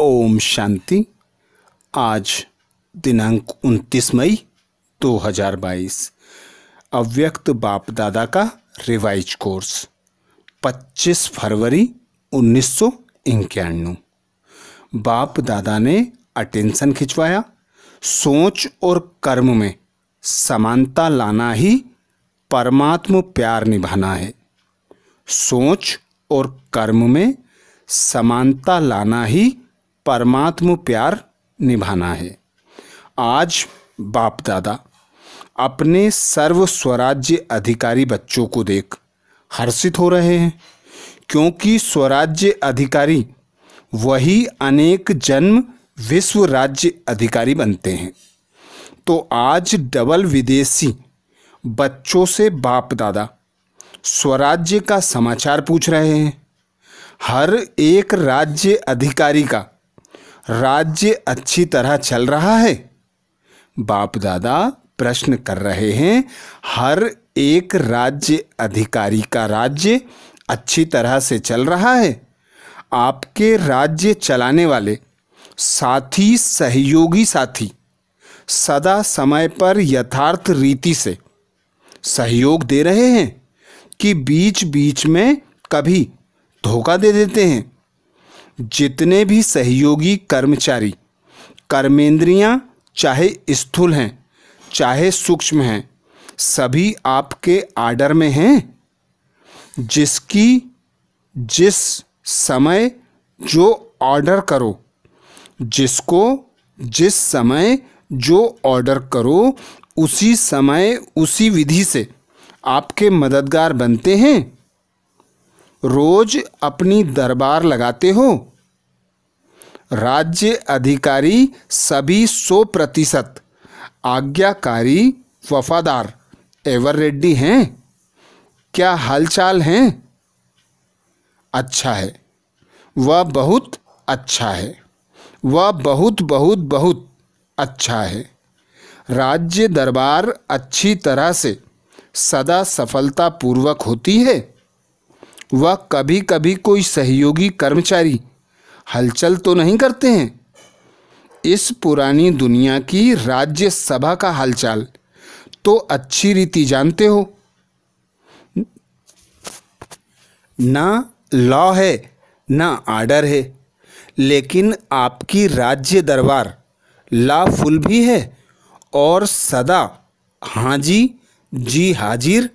ओम शांति आज दिनांक 29 मई 2022 अव्यक्त बाप दादा का रिवाइज कोर्स 25 फरवरी उन्नीस बाप दादा ने अटेंशन खिंचवाया सोच और कर्म में समानता लाना ही परमात्म प्यार निभाना है सोच और कर्म में समानता लाना ही परमात्म प्यार निभाना है आज बाप दादा अपने सर्व स्वराज्य अधिकारी बच्चों को देख हर्षित हो रहे हैं क्योंकि स्वराज्य अधिकारी वही अनेक जन्म विश्व राज्य अधिकारी बनते हैं तो आज डबल विदेशी बच्चों से बाप दादा स्वराज्य का समाचार पूछ रहे हैं हर एक राज्य अधिकारी का राज्य अच्छी तरह चल रहा है बाप दादा प्रश्न कर रहे हैं हर एक राज्य अधिकारी का राज्य अच्छी तरह से चल रहा है आपके राज्य चलाने वाले साथी सहयोगी साथी सदा समय पर यथार्थ रीति से सहयोग दे रहे हैं कि बीच बीच में कभी धोखा दे देते हैं जितने भी सहयोगी कर्मचारी कर्मेंद्रियां चाहे स्थूल हैं चाहे सूक्ष्म हैं सभी आपके आर्डर में हैं जिसकी जिस समय जो ऑर्डर करो जिसको जिस समय जो ऑर्डर करो उसी समय उसी विधि से आपके मददगार बनते हैं रोज अपनी दरबार लगाते हो राज्य अधिकारी सभी सौ प्रतिशत आज्ञाकारी वफादार एवर रेड्डी हैं क्या हालचाल हैं अच्छा है वह बहुत अच्छा है वह बहुत बहुत बहुत अच्छा है राज्य दरबार अच्छी तरह से सदा सफलतापूर्वक होती है वह कभी कभी कोई सहयोगी कर्मचारी हलचल तो नहीं करते हैं इस पुरानी दुनिया की राज्यसभा का हालचाल तो अच्छी रीति जानते हो ना लॉ है ना आर्डर है लेकिन आपकी राज्य दरबार लाफुल भी है और सदा हाँ जी जी हाजिर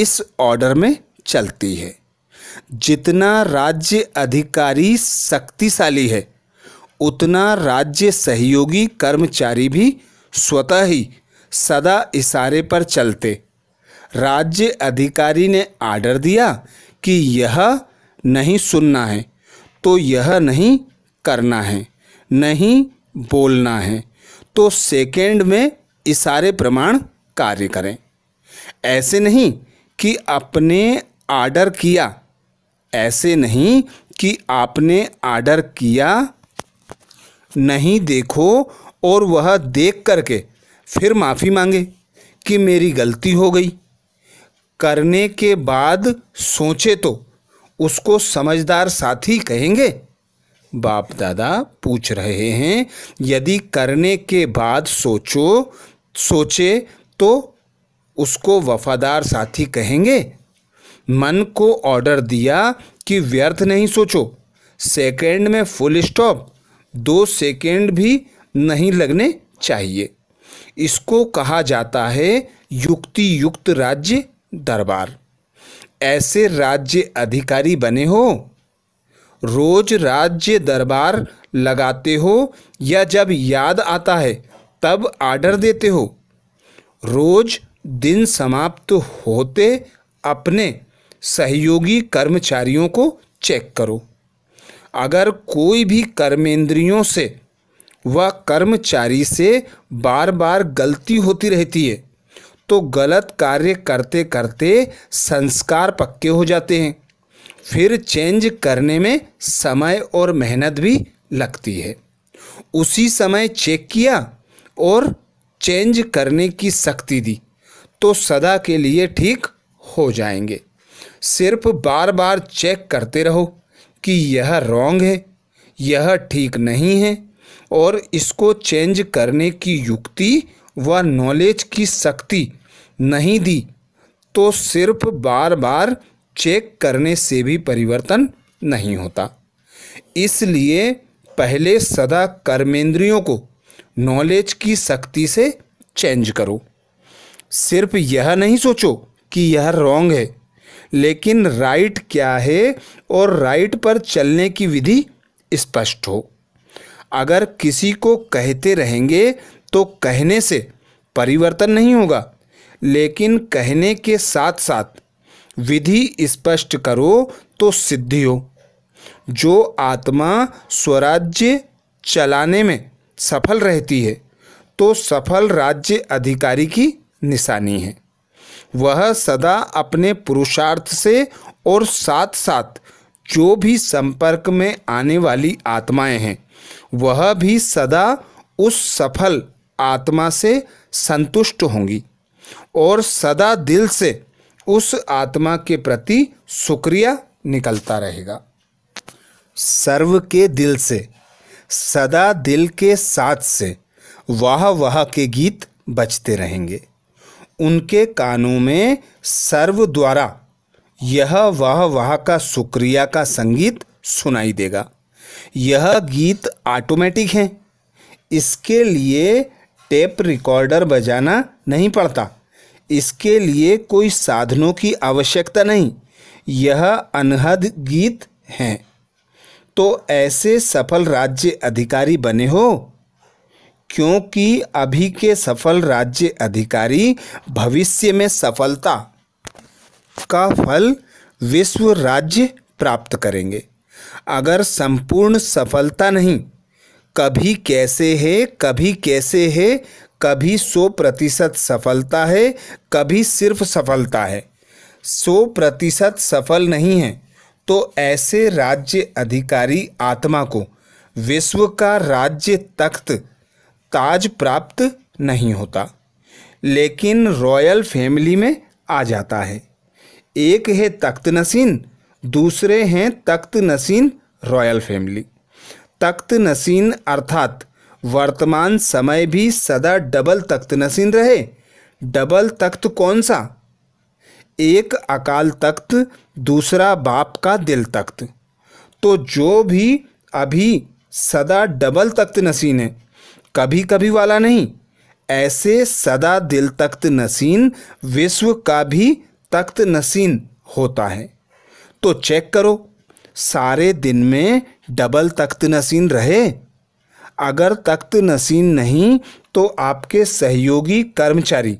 इस ऑर्डर में चलती है जितना राज्य अधिकारी शक्तिशाली है उतना राज्य सहयोगी कर्मचारी भी स्वतः ही सदा इशारे पर चलते राज्य अधिकारी ने आर्डर दिया कि यह नहीं सुनना है तो यह नहीं करना है नहीं बोलना है तो सेकेंड में इशारे प्रमाण कार्य करें ऐसे नहीं कि अपने आर्डर किया ऐसे नहीं कि आपने आर्डर किया नहीं देखो और वह देख करके फिर माफ़ी मांगे कि मेरी गलती हो गई करने के बाद सोचे तो उसको समझदार साथी कहेंगे बाप दादा पूछ रहे हैं यदि करने के बाद सोचो सोचे तो उसको वफादार साथी कहेंगे मन को ऑर्डर दिया कि व्यर्थ नहीं सोचो सेकेंड में फुल स्टॉप दो सेकेंड भी नहीं लगने चाहिए इसको कहा जाता है युक्ति युक्त राज्य दरबार ऐसे राज्य अधिकारी बने हो रोज राज्य दरबार लगाते हो या जब याद आता है तब आर्डर देते हो रोज दिन समाप्त होते अपने सहयोगी कर्मचारियों को चेक करो अगर कोई भी कर्मेंद्रियों से व कर्मचारी से बार बार गलती होती रहती है तो गलत कार्य करते करते संस्कार पक्के हो जाते हैं फिर चेंज करने में समय और मेहनत भी लगती है उसी समय चेक किया और चेंज करने की शक्ति दी तो सदा के लिए ठीक हो जाएंगे सिर्फ बार बार चेक करते रहो कि यह रॉन्ग है यह ठीक नहीं है और इसको चेंज करने की युक्ति व नॉलेज की शक्ति नहीं दी तो सिर्फ बार बार चेक करने से भी परिवर्तन नहीं होता इसलिए पहले सदा कर्मेंद्रियों को नॉलेज की शक्ति से चेंज करो सिर्फ यह नहीं सोचो कि यह रॉन्ग है लेकिन राइट क्या है और राइट पर चलने की विधि स्पष्ट हो अगर किसी को कहते रहेंगे तो कहने से परिवर्तन नहीं होगा लेकिन कहने के साथ साथ विधि स्पष्ट करो तो सिद्धि हो जो आत्मा स्वराज्य चलाने में सफल रहती है तो सफल राज्य अधिकारी की निशानी है वह सदा अपने पुरुषार्थ से और साथ साथ जो भी संपर्क में आने वाली आत्माएं हैं वह भी सदा उस सफल आत्मा से संतुष्ट होंगी और सदा दिल से उस आत्मा के प्रति शुक्रिया निकलता रहेगा सर्व के दिल से सदा दिल के साथ से वाह वाह के गीत बजते रहेंगे उनके कानों में सर्व द्वारा यह वाह वाह का शुक्रिया का संगीत सुनाई देगा यह गीत ऑटोमेटिक है इसके लिए टेप रिकॉर्डर बजाना नहीं पड़ता इसके लिए कोई साधनों की आवश्यकता नहीं यह अनहद गीत हैं तो ऐसे सफल राज्य अधिकारी बने हो क्योंकि अभी के सफल राज्य अधिकारी भविष्य में सफलता का फल विश्व राज्य प्राप्त करेंगे अगर संपूर्ण सफलता नहीं कभी कैसे है कभी कैसे है कभी सौ प्रतिशत सफलता है कभी सिर्फ सफलता है सौ प्रतिशत सफल नहीं है तो ऐसे राज्य अधिकारी आत्मा को विश्व का राज्य तख्त ताज प्राप्त नहीं होता लेकिन रॉयल फैमिली में आ जाता है एक है तख्त नसीन दूसरे हैं तख्त नसीन रॉयल फैमिली तख्त नसीन अर्थात वर्तमान समय भी सदा डबल तख्त नसीन रहे डबल तख्त कौन सा एक अकाल तख्त दूसरा बाप का दिल तख्त तो जो भी अभी सदा डबल तख्त नसीन है कभी कभी वाला नहीं ऐसे सदा दिल तख्त नसीन विश्व का भी तख्त नसीन होता है तो चेक करो सारे दिन में डबल तख्त नसीन रहे अगर तख्त नसीन नहीं तो आपके सहयोगी कर्मचारी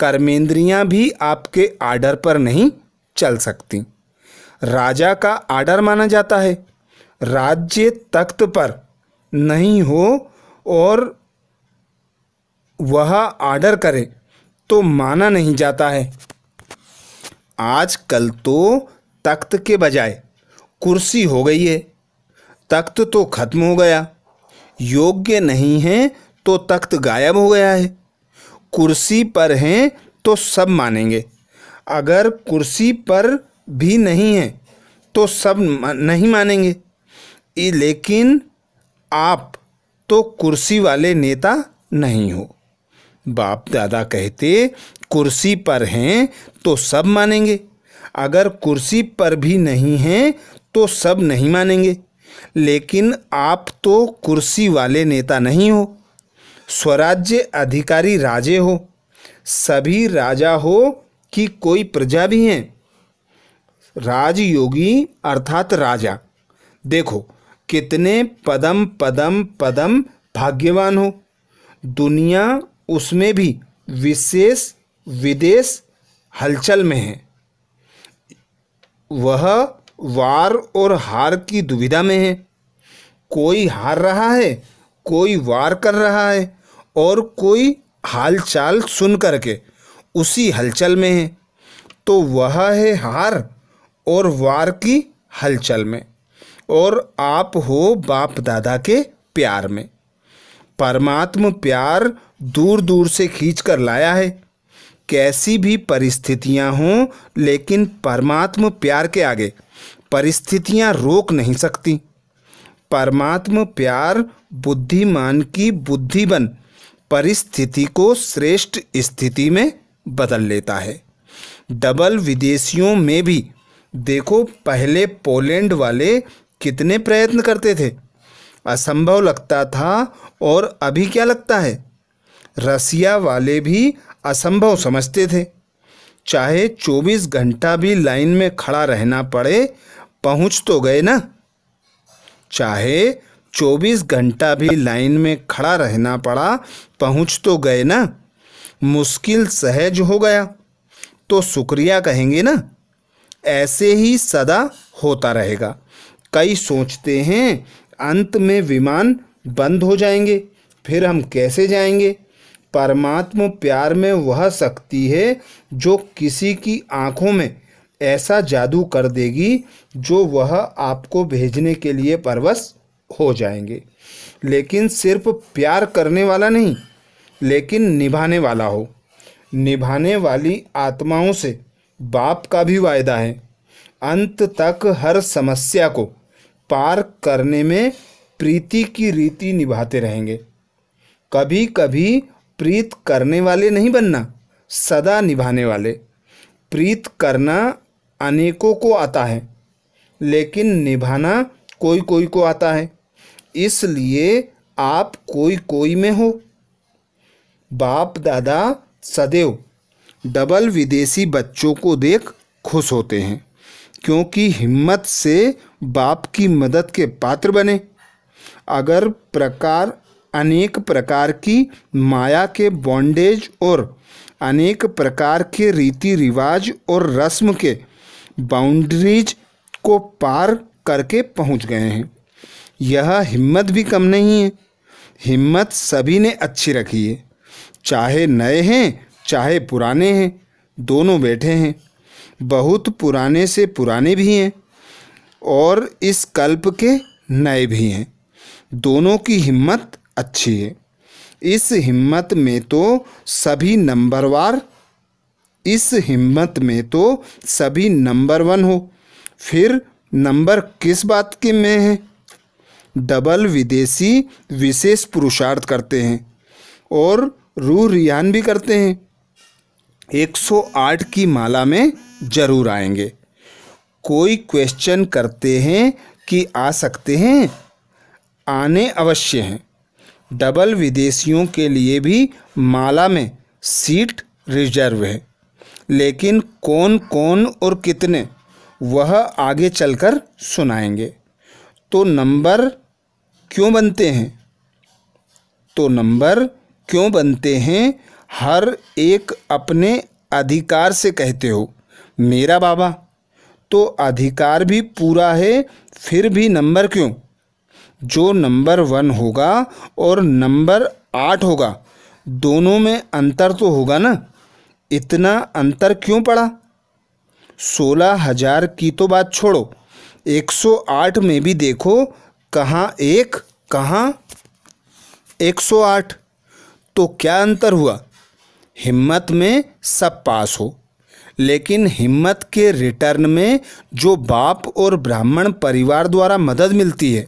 कर्मेंद्रियां भी आपके आर्डर पर नहीं चल सकती राजा का आर्डर माना जाता है राज्य तख्त पर नहीं हो और वह आर्डर करे तो माना नहीं जाता है आजकल तो तख्त के बजाय कुर्सी हो गई है तख्त तो खत्म हो गया योग्य नहीं है तो तख्त गायब हो गया है कुर्सी पर हैं तो सब मानेंगे अगर कुर्सी पर भी नहीं है तो सब नहीं मानेंगे लेकिन आप तो कुर्सी वाले नेता नहीं हो बाप दादा कहते कुर्सी पर हैं तो सब मानेंगे अगर कुर्सी पर भी नहीं हैं तो सब नहीं मानेंगे लेकिन आप तो कुर्सी वाले नेता नहीं हो स्वराज्य अधिकारी राजे हो सभी राजा हो कि कोई प्रजा भी हैं राजयोगी अर्थात राजा देखो कितने पदम पदम पदम भाग्यवान हो दुनिया उसमें भी विशेष विदेश हलचल में है वह वार और हार की दुविधा में है कोई हार रहा है कोई वार कर रहा है और कोई हालचाल सुन करके उसी हलचल में है तो वह है हार और वार की हलचल में और आप हो बाप दादा के प्यार में परमात्म प्यार दूर दूर से खींच कर लाया है कैसी भी परिस्थितियां हों लेकिन परमात्म प्यार के आगे परिस्थितियां रोक नहीं सकती परमात्म प्यार बुद्धिमान की बुद्धि बन परिस्थिति को श्रेष्ठ स्थिति में बदल लेता है डबल विदेशियों में भी देखो पहले पोलैंड वाले कितने प्रयत्न करते थे असंभव लगता था और अभी क्या लगता है रसिया वाले भी असंभव समझते थे चाहे 24 घंटा भी लाइन में खड़ा रहना पड़े पहुंच तो गए ना चाहे 24 घंटा भी लाइन में खड़ा रहना पड़ा पहुंच तो गए ना मुश्किल सहज हो गया तो शुक्रिया कहेंगे ना ऐसे ही सदा होता रहेगा कई सोचते हैं अंत में विमान बंद हो जाएंगे फिर हम कैसे जाएंगे परमात्मा प्यार में वह शक्ति है जो किसी की आंखों में ऐसा जादू कर देगी जो वह आपको भेजने के लिए परवश हो जाएंगे लेकिन सिर्फ प्यार करने वाला नहीं लेकिन निभाने वाला हो निभाने वाली आत्माओं से बाप का भी वायदा है अंत तक हर समस्या को पार करने में प्रीति की रीति निभाते रहेंगे कभी कभी प्रीत करने वाले नहीं बनना सदा निभाने वाले प्रीत करना अनेकों को आता है लेकिन निभाना कोई कोई को आता है इसलिए आप कोई कोई में हो बाप दादा सदैव डबल विदेशी बच्चों को देख खुश होते हैं क्योंकि हिम्मत से बाप की मदद के पात्र बने अगर प्रकार अनेक प्रकार की माया के बॉन्डेज और अनेक प्रकार के रीति रिवाज और रस्म के बाउंड्रीज को पार करके पहुंच गए हैं यह हिम्मत भी कम नहीं है हिम्मत सभी ने अच्छी रखी है चाहे नए हैं चाहे पुराने हैं दोनों बैठे हैं बहुत पुराने से पुराने भी हैं और इस कल्प के नए भी हैं दोनों की हिम्मत अच्छी है इस हिम्मत में तो सभी नंबरवार इस हिम्मत में तो सभी नंबर वन हो फिर नंबर किस बात के में है डबल विदेशी विशेष पुरुषार्थ करते हैं और रू रियान भी करते हैं 108 की माला में ज़रूर आएंगे कोई क्वेश्चन करते हैं कि आ सकते हैं आने अवश्य हैं डबल विदेशियों के लिए भी माला में सीट रिजर्व है लेकिन कौन कौन और कितने वह आगे चलकर सुनाएंगे तो नंबर क्यों बनते हैं तो नंबर क्यों बनते हैं हर एक अपने अधिकार से कहते हो मेरा बाबा तो अधिकार भी पूरा है फिर भी नंबर क्यों जो नंबर वन होगा और नंबर आठ होगा दोनों में अंतर तो होगा ना इतना अंतर क्यों पड़ा सोलह हजार की तो बात छोड़ो एक सौ आठ में भी देखो कहाँ एक कहाँ एक सौ आठ तो क्या अंतर हुआ हिम्मत में सब पास हो लेकिन हिम्मत के रिटर्न में जो बाप और ब्राह्मण परिवार द्वारा मदद मिलती है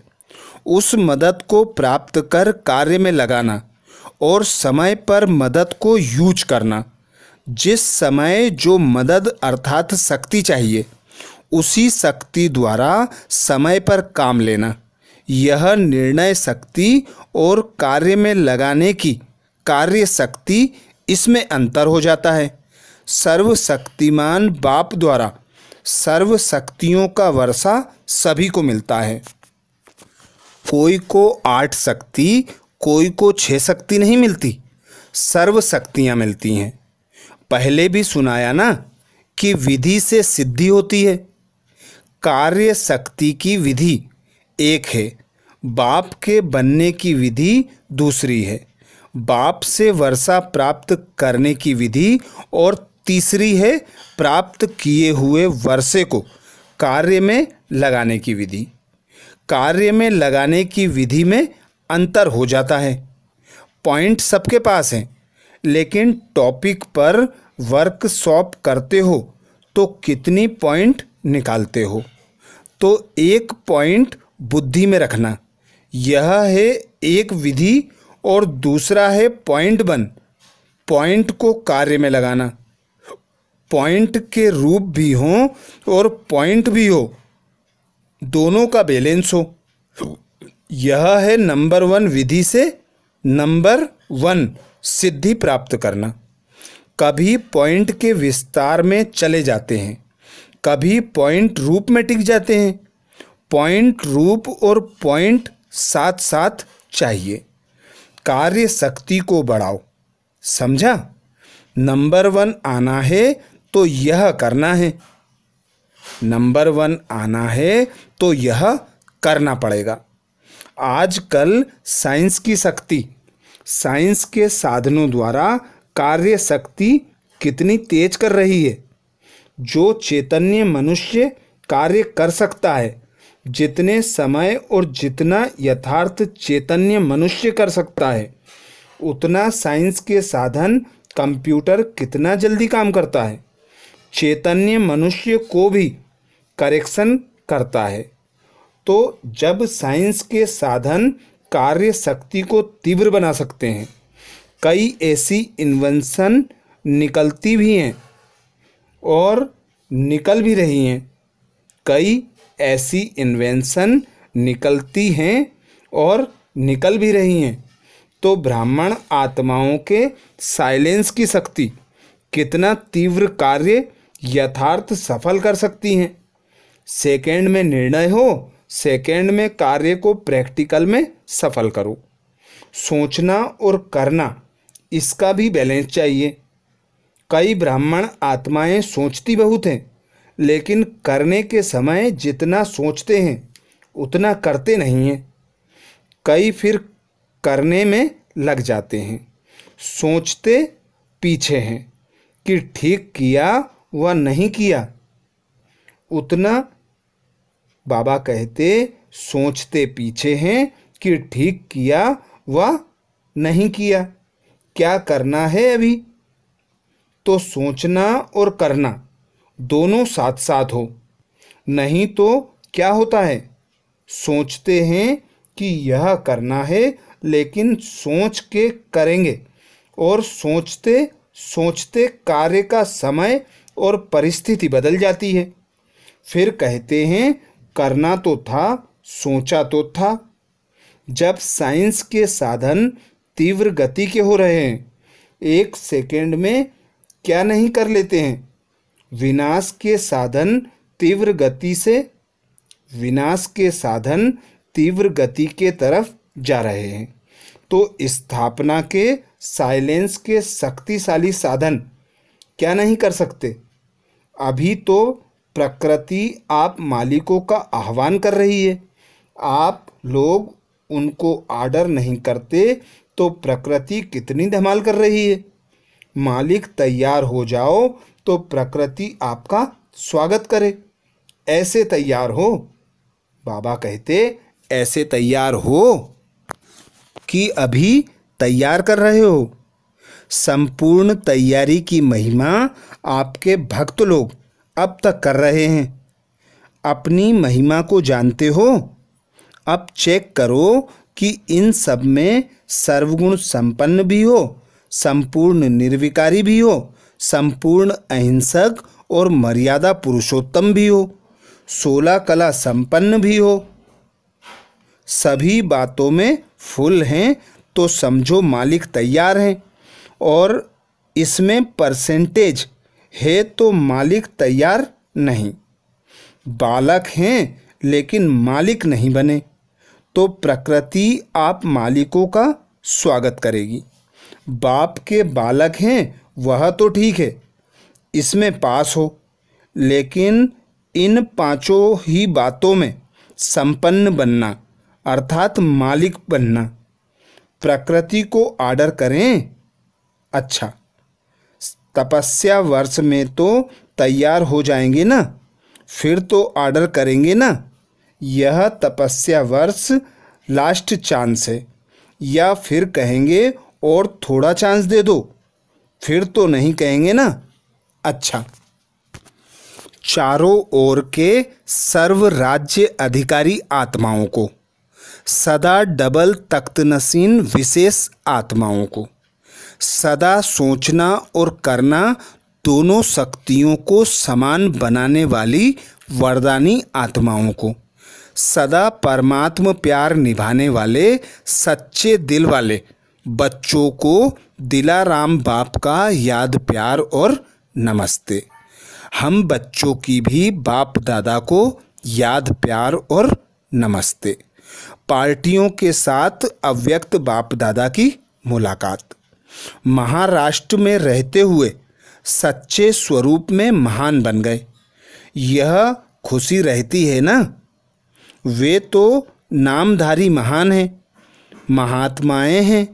उस मदद को प्राप्त कर कार्य में लगाना और समय पर मदद को यूज करना जिस समय जो मदद अर्थात शक्ति चाहिए उसी शक्ति द्वारा समय पर काम लेना यह निर्णय शक्ति और कार्य में लगाने की कार्य शक्ति इसमें अंतर हो जाता है सर्वशक्तिमान बाप द्वारा सर्व शक्तियों का वर्षा सभी को मिलता है कोई को आठ शक्ति कोई को छः शक्ति नहीं मिलती सर्व मिलती हैं पहले भी सुनाया ना कि विधि से सिद्धि होती है कार्य शक्ति की विधि एक है बाप के बनने की विधि दूसरी है बाप से वर्षा प्राप्त करने की विधि और तीसरी है प्राप्त किए हुए वर्षे को कार्य में लगाने की विधि कार्य में लगाने की विधि में अंतर हो जाता है पॉइंट सबके पास हैं लेकिन टॉपिक पर वर्कशॉप करते हो तो कितनी पॉइंट निकालते हो तो एक पॉइंट बुद्धि में रखना यह है एक विधि और दूसरा है पॉइंट वन पॉइंट को कार्य में लगाना पॉइंट के रूप भी हो और पॉइंट भी हो दोनों का बैलेंस हो यह है नंबर वन विधि से नंबर वन सिद्धि प्राप्त करना कभी पॉइंट के विस्तार में चले जाते हैं कभी पॉइंट रूप में टिक जाते हैं पॉइंट रूप और पॉइंट साथ साथ चाहिए कार्य शक्ति को बढ़ाओ समझा नंबर वन आना है तो यह करना है नंबर वन आना है तो यह करना पड़ेगा आजकल साइंस की शक्ति साइंस के साधनों द्वारा कार्य शक्ति कितनी तेज कर रही है जो चैतन्य मनुष्य कार्य कर सकता है जितने समय और जितना यथार्थ चैतन्य मनुष्य कर सकता है उतना साइंस के साधन कंप्यूटर कितना जल्दी काम करता है चैतन्य मनुष्य को भी करेक्शन करता है तो जब साइंस के साधन कार्य शक्ति को तीव्र बना सकते हैं कई ऐसी इन्वेंशन निकलती भी हैं और निकल भी रही हैं कई ऐसी इन्वेंशन निकलती हैं और निकल भी रही हैं तो ब्राह्मण आत्माओं के साइलेंस की शक्ति कितना तीव्र कार्य यथार्थ सफल कर सकती हैं सेकेंड में निर्णय हो सेकेंड में कार्य को प्रैक्टिकल में सफल करो सोचना और करना इसका भी बैलेंस चाहिए कई ब्राह्मण आत्माएं सोचती बहुत हैं लेकिन करने के समय जितना सोचते हैं उतना करते नहीं हैं कई फिर करने में लग जाते हैं सोचते पीछे हैं कि ठीक किया वह नहीं किया उतना बाबा कहते सोचते पीछे हैं कि ठीक किया व नहीं किया क्या करना है अभी तो सोचना और करना दोनों साथ साथ हो नहीं तो क्या होता है सोचते हैं कि यह करना है लेकिन सोच के करेंगे और सोचते सोचते कार्य का समय और परिस्थिति बदल जाती है फिर कहते हैं करना तो था सोचा तो था जब साइंस के साधन तीव्र गति के हो रहे हैं एक सेकेंड में क्या नहीं कर लेते हैं विनाश के साधन तीव्र गति से विनाश के साधन तीव्र गति के तरफ जा रहे हैं तो स्थापना के साइलेंस के शक्तिशाली साधन क्या नहीं कर सकते अभी तो प्रकृति आप मालिकों का आह्वान कर रही है आप लोग उनको आर्डर नहीं करते तो प्रकृति कितनी धमाल कर रही है मालिक तैयार हो जाओ तो प्रकृति आपका स्वागत करे ऐसे तैयार हो बाबा कहते ऐसे तैयार हो कि अभी तैयार कर रहे हो संपूर्ण तैयारी की महिमा आपके भक्त लोग अब तक कर रहे हैं अपनी महिमा को जानते हो अब चेक करो कि इन सब में सर्वगुण संपन्न भी हो संपूर्ण निर्विकारी भी हो संपूर्ण अहिंसक और मर्यादा पुरुषोत्तम भी हो सोलह कला संपन्न भी हो सभी बातों में फुल हैं तो समझो मालिक तैयार हैं और इसमें परसेंटेज है तो मालिक तैयार नहीं बालक हैं लेकिन मालिक नहीं बने तो प्रकृति आप मालिकों का स्वागत करेगी बाप के बालक हैं वह तो ठीक है इसमें पास हो लेकिन इन पांचों ही बातों में संपन्न बनना अर्थात मालिक बनना प्रकृति को आर्डर करें अच्छा तपस्या वर्ष में तो तैयार हो जाएंगे ना फिर तो ऑर्डर करेंगे ना यह तपस्या वर्ष लास्ट चांस है या फिर कहेंगे और थोड़ा चांस दे दो फिर तो नहीं कहेंगे ना अच्छा चारों ओर के सर्व राज्य अधिकारी आत्माओं को सदा डबल तख्तनसीन विशेष आत्माओं को सदा सोचना और करना दोनों शक्तियों को समान बनाने वाली वरदानी आत्माओं को सदा परमात्म प्यार निभाने वाले सच्चे दिल वाले बच्चों को दिलाराम बाप का याद प्यार और नमस्ते हम बच्चों की भी बाप दादा को याद प्यार और नमस्ते पार्टियों के साथ अव्यक्त बाप दादा की मुलाकात महाराष्ट्र में रहते हुए सच्चे स्वरूप में महान बन गए यह खुशी रहती है ना वे तो नामधारी महान हैं महात्माएं हैं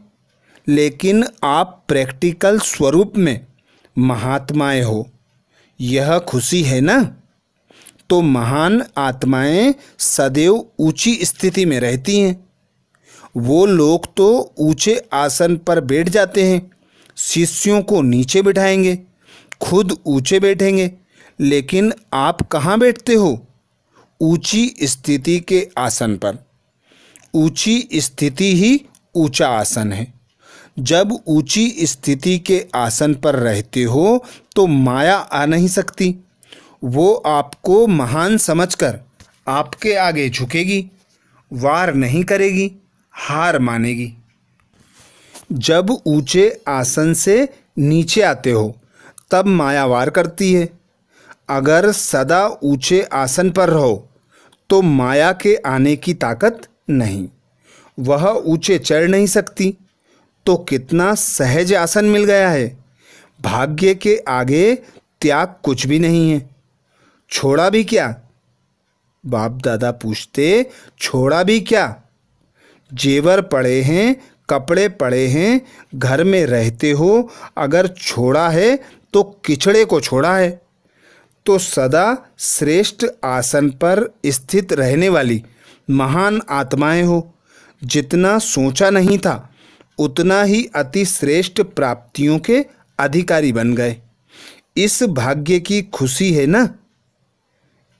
लेकिन आप प्रैक्टिकल स्वरूप में महात्माएं हो यह खुशी है ना तो महान आत्माएं सदैव ऊंची स्थिति में रहती हैं वो लोग तो ऊंचे आसन पर बैठ जाते हैं शिष्यों को नीचे बिठाएंगे खुद ऊंचे बैठेंगे लेकिन आप कहाँ बैठते हो ऊंची स्थिति के आसन पर ऊंची स्थिति ही ऊंचा आसन है जब ऊंची स्थिति के आसन पर रहते हो तो माया आ नहीं सकती वो आपको महान समझकर आपके आगे झुकेगी वार नहीं करेगी हार मानेगी जब ऊंचे आसन से नीचे आते हो तब माया वार करती है अगर सदा ऊंचे आसन पर रहो तो माया के आने की ताकत नहीं वह ऊंचे चढ़ नहीं सकती तो कितना सहज आसन मिल गया है भाग्य के आगे त्याग कुछ भी नहीं है छोड़ा भी क्या बाप दादा पूछते छोड़ा भी क्या जेवर पड़े हैं कपड़े पड़े हैं घर में रहते हो अगर छोड़ा है तो किचड़े को छोड़ा है तो सदा श्रेष्ठ आसन पर स्थित रहने वाली महान आत्माएं हो जितना सोचा नहीं था उतना ही अति श्रेष्ठ प्राप्तियों के अधिकारी बन गए इस भाग्य की खुशी है ना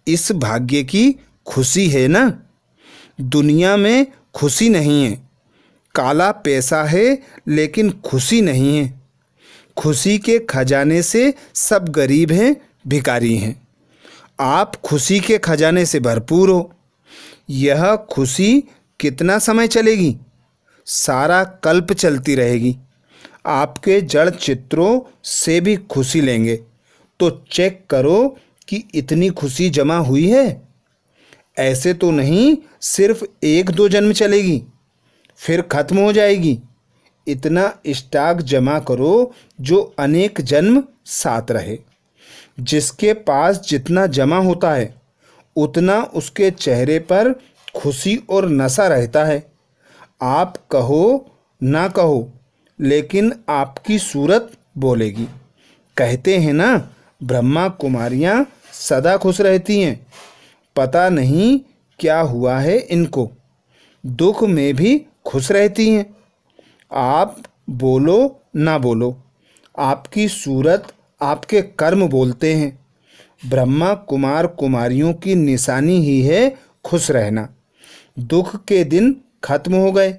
इस भाग्य की खुशी है ना दुनिया में खुशी नहीं है काला पैसा है लेकिन खुशी नहीं है खुशी के खजाने से सब गरीब हैं भिकारी हैं आप खुशी के खजाने से भरपूर हो यह खुशी कितना समय चलेगी सारा कल्प चलती रहेगी आपके जड़ चित्रों से भी खुशी लेंगे तो चेक करो कि इतनी खुशी जमा हुई है ऐसे तो नहीं सिर्फ एक दो जन्म चलेगी फिर ख़त्म हो जाएगी इतना स्टॉक जमा करो जो अनेक जन्म साथ रहे जिसके पास जितना जमा होता है उतना उसके चेहरे पर खुशी और नशा रहता है आप कहो ना कहो लेकिन आपकी सूरत बोलेगी कहते हैं ना ब्रह्मा कुमारियाँ सदा खुश रहती हैं पता नहीं क्या हुआ है इनको दुख में भी खुश रहती हैं आप बोलो ना बोलो आपकी सूरत आपके कर्म बोलते हैं ब्रह्मा कुमार कुमारियों की निशानी ही है खुश रहना दुख के दिन खत्म हो गए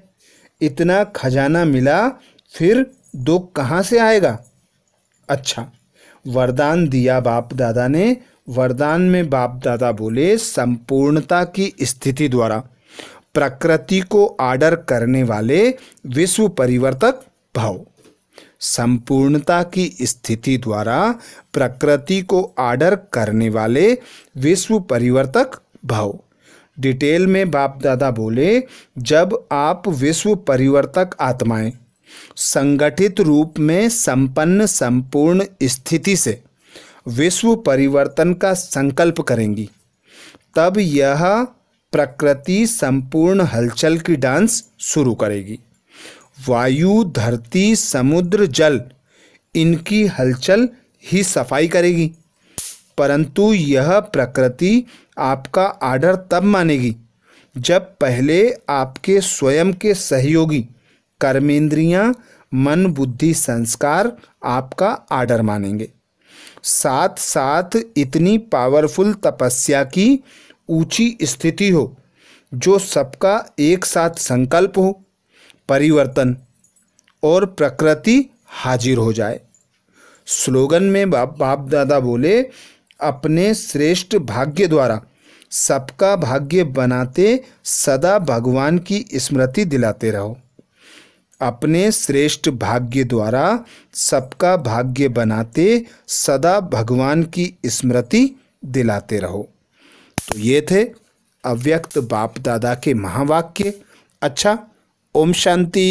इतना खजाना मिला फिर दुख कहाँ से आएगा अच्छा वरदान दिया बाप दादा ने वरदान में बाप दादा बोले संपूर्णता की स्थिति द्वारा प्रकृति को आर्डर करने वाले विश्व परिवर्तक भाव संपूर्णता की स्थिति द्वारा प्रकृति को आर्डर करने वाले विश्व परिवर्तक भाव डिटेल में बाप दादा बोले जब आप विश्व परिवर्तक आत्माएं संगठित रूप में संपन्न संपूर्ण स्थिति से विश्व परिवर्तन का संकल्प करेंगी तब यह प्रकृति संपूर्ण हलचल की डांस शुरू करेगी वायु धरती समुद्र जल इनकी हलचल ही सफाई करेगी परंतु यह प्रकृति आपका आर्डर तब मानेगी जब पहले आपके स्वयं के सहयोगी कर्मेंद्रियां मन बुद्धि संस्कार आपका आर्डर मानेंगे साथ साथ इतनी पावरफुल तपस्या की ऊंची स्थिति हो जो सबका एक साथ संकल्प हो परिवर्तन और प्रकृति हाजिर हो जाए स्लोगन में बाप बाप दादा बोले अपने श्रेष्ठ भाग्य द्वारा सबका भाग्य बनाते सदा भगवान की स्मृति दिलाते रहो अपने श्रेष्ठ भाग्य द्वारा सबका भाग्य बनाते सदा भगवान की स्मृति दिलाते रहो तो ये थे अव्यक्त बाप दादा के महावाक्य अच्छा ओम शांति